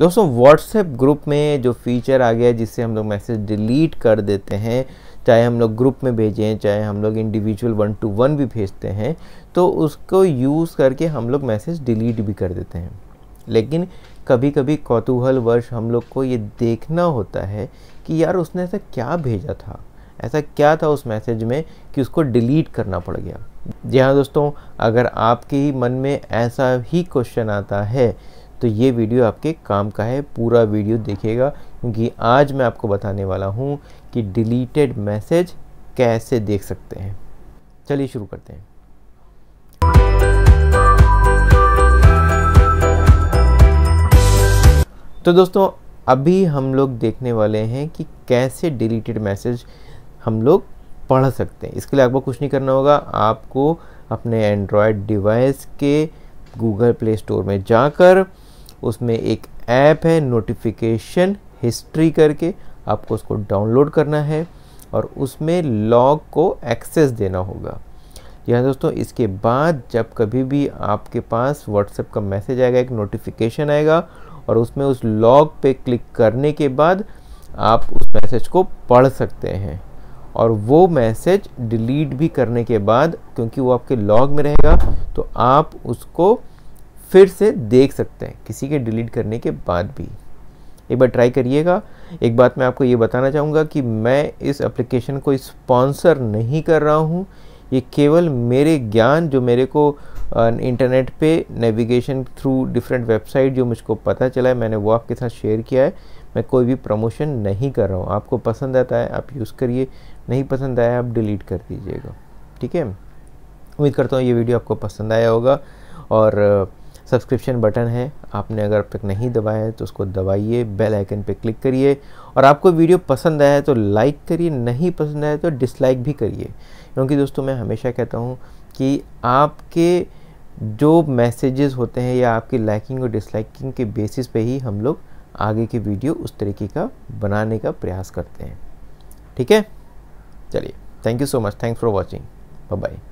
दोस्तों WhatsApp group में जो फीचर आ गया है जिससे हम लोग मैसेज डिलीट कर देते हैं चाहे हम लोग ग्रुप में भेजें चाहे हम लोग इंडिविजुअल वन टू वन भी भेजते हैं तो उसको यूज़ करके हम लोग मैसेज डिलीट भी कर देते हैं लेकिन कभी कभी कौतूहल वर्ष हम लोग को ये देखना होता है कि यार उसने ऐसा क्या भेजा था ऐसा क्या था उस मैसेज में कि उसको डिलीट करना पड़ गया जी हाँ दोस्तों अगर आपके ही मन में ऐसा ही क्वेश्चन आता है तो ये वीडियो आपके काम का है पूरा वीडियो देखिएगा क्योंकि आज मैं आपको बताने वाला हूँ कि डिलीटेड मैसेज कैसे देख सकते हैं चलिए शुरू करते हैं तो दोस्तों अभी हम लोग देखने वाले हैं कि कैसे डिलीटेड मैसेज हम लोग पढ़ सकते हैं इसके लिए आपको कुछ नहीं करना होगा आपको अपने एंड्रॉयड डिवाइस के गूगल प्ले स्टोर में जाकर उसमें एक ऐप है नोटिफिकेशन हिस्ट्री करके आपको उसको डाउनलोड करना है और उसमें लॉग को एक्सेस देना होगा जी हाँ दोस्तों इसके बाद जब कभी भी आपके पास व्हाट्सएप का मैसेज आएगा एक नोटिफिकेशन आएगा और उसमें उस लॉग पे क्लिक करने के बाद आप उस मैसेज को पढ़ सकते हैं और वो मैसेज डिलीट भी करने के बाद क्योंकि वो आपके लॉग में रहेगा तो आप उसको फिर से देख सकते हैं किसी के डिलीट करने के बाद भी एक बार ट्राई करिएगा एक बात मैं आपको ये बताना चाहूँगा कि मैं इस एप्लीकेशन को स्पॉन्सर नहीं कर रहा हूँ ये केवल मेरे ज्ञान जो मेरे को इंटरनेट पे नेविगेशन थ्रू डिफरेंट वेबसाइट जो मुझको पता चला है मैंने वो आपके साथ शेयर किया है मैं कोई भी प्रमोशन नहीं कर रहा हूँ आपको पसंद आता है आप यूज़ करिए नहीं पसंद आया आप डिलीट कर दीजिएगा ठीक है उम्मीद करता हूँ ये वीडियो आपको पसंद आया होगा और सब्सक्रिप्शन बटन है आपने अगर अब तक नहीं दबाया है तो उसको दबाइए बेल आइकन पे क्लिक करिए और आपको वीडियो पसंद आया है तो लाइक करिए नहीं पसंद आया तो डिसलाइक भी करिए क्योंकि दोस्तों मैं हमेशा कहता हूँ कि आपके जो मैसेजेस होते हैं या आपकी लाइकिंग और डिसलाइकिंग के बेसिस पे ही हम लोग आगे की वीडियो उस तरीके का बनाने का प्रयास करते हैं ठीक है चलिए thank you so much thanks for watching bye